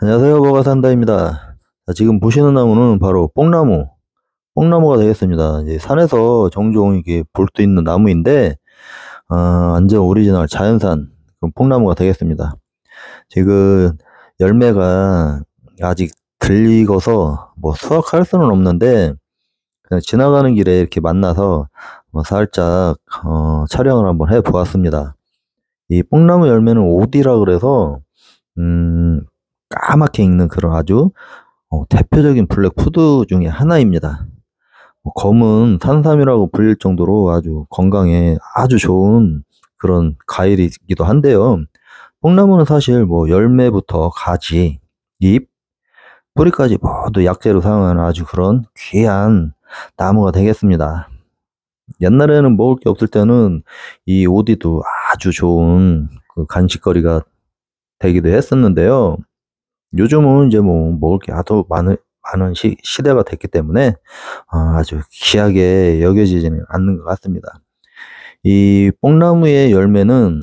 안녕하세요 버가산다입니다 지금 보시는 나무는 바로 뽕나무 뽕나무가 되겠습니다 이제 산에서 종종 이게 볼 수 있는 나무인데 어, 완전 오리지널 자연산 뽕나무가 되겠습니다 지금 열매가 아직 들리고서뭐 수확할 수는 없는데 그냥 지나가는 길에 이렇게 만나서 뭐 살짝 어, 촬영을 한번 해 보았습니다 이 뽕나무 열매는 오디라 그래서 음 까맣게 익는 그런 아주 어, 대표적인 블랙 푸드 중에 하나입니다. 뭐 검은 산삼이라고 불릴 정도로 아주 건강에 아주 좋은 그런 과일이기도 한데요. 뽕나무는 사실 뭐 열매부터 가지, 잎, 뿌리까지 모두 약재로 사용하는 아주 그런 귀한 나무가 되겠습니다. 옛날에는 먹을 게 없을 때는 이 오디도 아주 좋은 그 간식거리가 되기도 했었는데요. 요즘은 이제 뭐 먹을 게 아주 많은 많은 시, 시대가 됐기 때문에 아, 아주 귀하게 여겨지지는 않는 것 같습니다. 이 뽕나무의 열매는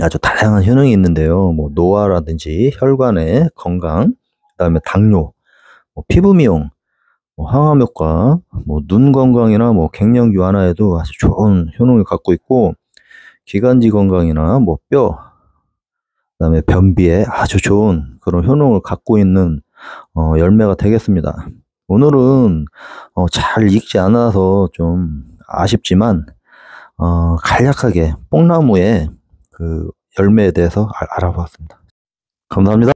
아주 다양한 효능이 있는데요. 뭐 노화라든지 혈관의 건강, 그다음에 당뇨, 뭐 피부 미용, 뭐 항암효과, 뭐 눈 건강이나 뭐 갱년기 완화에도 아주 좋은 효능을 갖고 있고 기관지 건강이나 뭐 뼈, 그다음에 변비에 아주 좋은 그런 효능을 갖고 있는 어, 열매가 되겠습니다. 오늘은 어, 잘 익지 않아서 좀 아쉽지만 어, 간략하게 뽕나무의 그 열매에 대해서 알, 아보았습니다 감사합니다.